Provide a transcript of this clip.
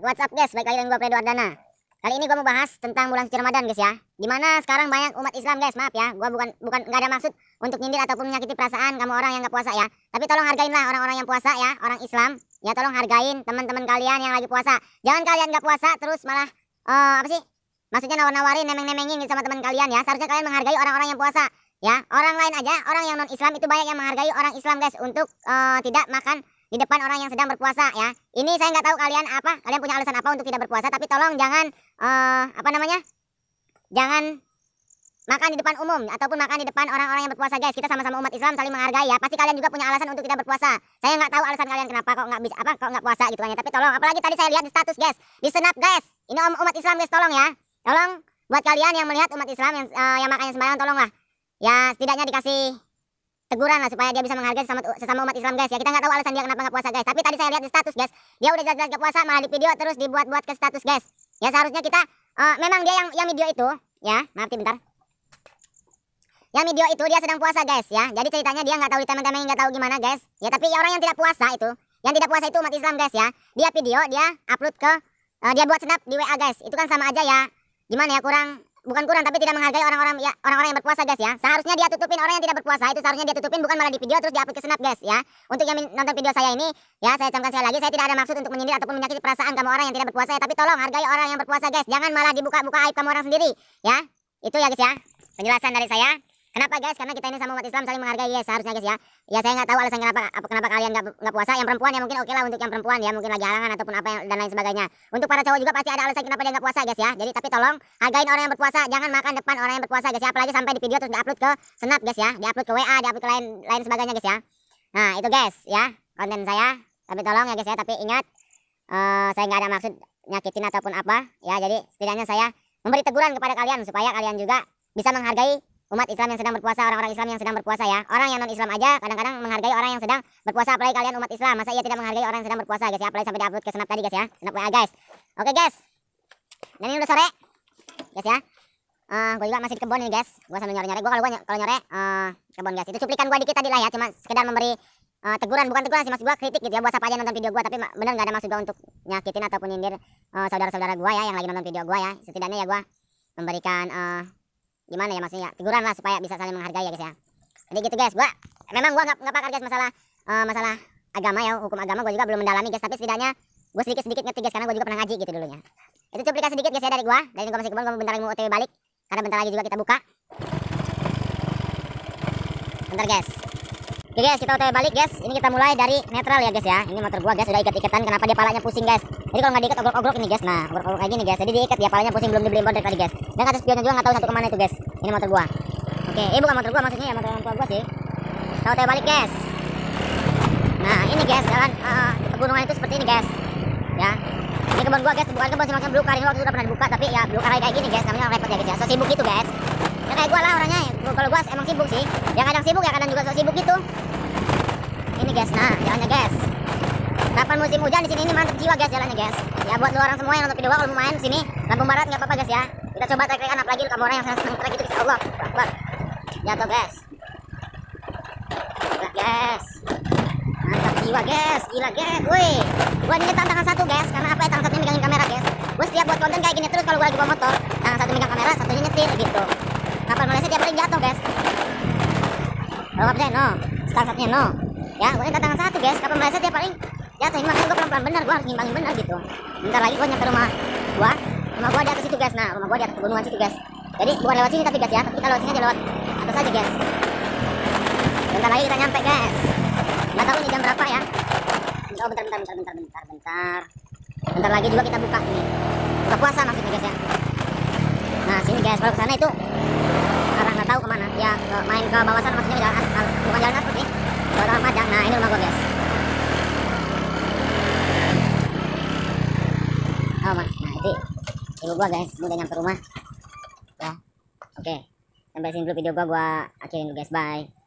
WhatsApp guys, baik lagi dengan gue Fredo Ardana. Kali ini gue mau bahas tentang bulan suci Ramadan guys ya. Dimana sekarang banyak umat Islam guys, maaf ya, gue bukan bukan gak ada maksud untuk nyindir ataupun menyakiti perasaan kamu orang yang gak puasa ya. Tapi tolong hargainlah orang-orang yang puasa ya, orang Islam. Ya tolong hargain teman-teman kalian yang lagi puasa. Jangan kalian gak puasa terus malah uh, apa sih? Maksudnya nawar-nawarin, nemeng-nemengin gitu sama teman kalian ya. Seharusnya kalian menghargai orang-orang yang puasa. Ya, orang lain aja, orang yang non-Islam itu banyak yang menghargai orang Islam guys untuk uh, tidak makan di depan orang yang sedang berpuasa ya. Ini saya nggak tahu kalian apa, kalian punya alasan apa untuk tidak berpuasa, tapi tolong jangan uh, apa namanya? Jangan makan di depan umum ataupun makan di depan orang-orang yang berpuasa guys. Kita sama-sama umat Islam saling menghargai ya. Pasti kalian juga punya alasan untuk tidak berpuasa. Saya nggak tahu alasan kalian kenapa kok nggak bisa apa kok nggak puasa gitu kan ya. Tapi tolong, apalagi tadi saya lihat di status guys, di snap guys. Ini um umat Islam guys, tolong ya. Tolong buat kalian yang melihat umat Islam yang uh, yang makannya sembarangan tolonglah. Ya setidaknya dikasih teguran lah supaya dia bisa menghargai sesama, sesama umat Islam guys ya kita nggak tahu alasan dia kenapa nggak puasa guys tapi tadi saya lihat di status guys dia udah jelas-jelas nggak puasa malah di video terus dibuat-buat ke status guys ya seharusnya kita uh, memang dia yang yang video itu ya maaf bentar yang video itu dia sedang puasa guys ya jadi ceritanya dia nggak tahu di teman-teman nggak tahu gimana guys ya tapi orang yang tidak puasa itu yang tidak puasa itu umat Islam guys ya dia video dia upload ke uh, dia buat snap di WA guys itu kan sama aja ya gimana ya kurang bukan kurang tapi tidak menghargai orang-orang ya orang-orang yang berpuasa guys ya. Seharusnya dia tutupin orang yang tidak berpuasa itu seharusnya dia tutupin bukan malah di video terus diupload ke snap guys ya. Untuk yang nonton video saya ini ya saya camkan sekali lagi saya tidak ada maksud untuk menyindir ataupun menyakiti perasaan kamu orang yang tidak berpuasa ya tapi tolong hargai orang yang berpuasa guys. Jangan malah dibuka-buka aib kamu orang sendiri ya. Itu ya guys ya. Penjelasan dari saya. Kenapa guys? Karena kita ini sama umat Islam saling menghargai ya seharusnya guys ya. Ya saya nggak tahu alasan kenapa apa kenapa kalian nggak nggak puasa. Yang perempuan ya mungkin oke okay lah untuk yang perempuan ya mungkin lagi halangan ataupun apa dan lain sebagainya. Untuk para cowok juga pasti ada alasan kenapa dia nggak puasa guys ya. Jadi tapi tolong hargain orang yang berpuasa. Jangan makan depan orang yang berpuasa guys ya. Apalagi sampai di video terus diupload ke Snap guys ya. Diupload ke WA, diupload ke lain lain sebagainya guys ya. Nah itu guys ya konten saya. Tapi tolong ya guys ya. Tapi ingat uh, saya nggak ada maksud nyakitin ataupun apa ya. Jadi setidaknya saya memberi teguran kepada kalian supaya kalian juga bisa menghargai umat Islam yang sedang berpuasa, orang-orang Islam yang sedang berpuasa ya. Orang yang non-Islam aja kadang-kadang menghargai orang yang sedang berpuasa, apalagi kalian umat Islam. Masa ia tidak menghargai orang yang sedang berpuasa, guys ya? Apalagi sampai di-upload ke snap tadi, guys ya. Snap WA, guys. Oke, okay, guys. Dan ini udah sore. Guys ya. Uh, eh, gue juga masih di kebun ini, guys. Gue sambil nyore-nyore. Gue kalau gue kalau nyore uh, kebun, guys. Itu cuplikan gue dikit tadi lah ya, cuma sekedar memberi uh, teguran bukan teguran sih maksud gue kritik gitu ya buat siapa aja nonton video gue. tapi bener gak ada maksud gue untuk nyakitin ataupun nyindir uh, saudara-saudara gue ya yang lagi nonton video gue ya setidaknya ya gue memberikan uh, gimana ya maksudnya teguran lah supaya bisa saling menghargai ya guys ya jadi gitu guys gua memang gua nggak pakar guys masalah uh, masalah agama ya hukum agama gua juga belum mendalami guys tapi setidaknya gua sedikit sedikit ngerti guys karena gua juga pernah ngaji gitu dulunya itu cuplikan sedikit guys ya dari gua dari gua masih kebun gua bentar lagi mau otw balik karena bentar lagi juga kita buka bentar guys oke guys kita otw balik guys ini kita mulai dari netral ya guys ya ini motor gua guys udah ikat-ikatan kenapa dia palanya pusing guys jadi kalau nggak diikat ogrok-ogrok ini guys nah ogrok-ogrok kayak gini guys jadi diikat ya palanya pusing belum dibeliin bodek tadi guys dan atas pionnya juga nggak tahu satu kemana itu guys ini motor gua oke ini eh bukan motor gua maksudnya ya motor orang tua gua sih tahu saya balik guys nah ini guys jalan uh, pegunungan itu seperti ini guys ya ini kebun gua guys bukan kebun sih maksudnya blue ini waktu udah pernah dibuka tapi ya blue kayak gini guys namanya repot ya guys ya so sibuk gitu guys ya kayak gua lah orangnya kalau gua emang sibuk sih ya kadang sibuk ya kadang juga so sibuk gitu ini guys nah jalannya guys Kapan musim hujan di sini ini mantap jiwa guys jalannya guys. Ya buat lu orang semua yang nonton video kalau mau main sini Lampung Barat nggak apa-apa guys ya. Kita coba trek trekan apalagi lu kamu orang yang senang trek itu guys. Allah, Akbar. Jatuh guys. Gila guys. Mantap jiwa guys, gila guys. Woi, buat ini tantangan satu guys karena apa ya tantangan satunya megangin kamera guys. Gua setiap buat konten kayak gini terus kalau gua lagi bawa motor, tangan satu megang kamera, satunya nyetir gitu. kapan Malaysia tiap hari jatuh guys. Kalau no, start satunya no. Ya, gua ini tantangan satu guys, kapan Malaysia tiap paling Ya, ini makanya gue pelan-pelan bener gue harus ngimbangin bener gitu bentar lagi gue nyampe rumah gue rumah gue di atas itu guys nah rumah gue di atas pegunungan situ guys jadi bukan lewat sini tapi guys ya tapi kalau sini aja lewat atas aja guys bentar lagi kita nyampe guys nggak tahu ini jam berapa ya oh bentar bentar bentar bentar bentar bentar bentar lagi juga kita buka ini buka puasa maksudnya guys ya nah sini guys kalau kesana itu arah gak tau kemana ya ke, eh, main ke bawah sana maksudnya jalan ah, bukan jalan seperti kalau dalam majang nah ini rumah gue guys nah itu ibu gua guys mudah nyampe rumah ya oke sampai sini dulu video gua gua akhirin dulu guys bye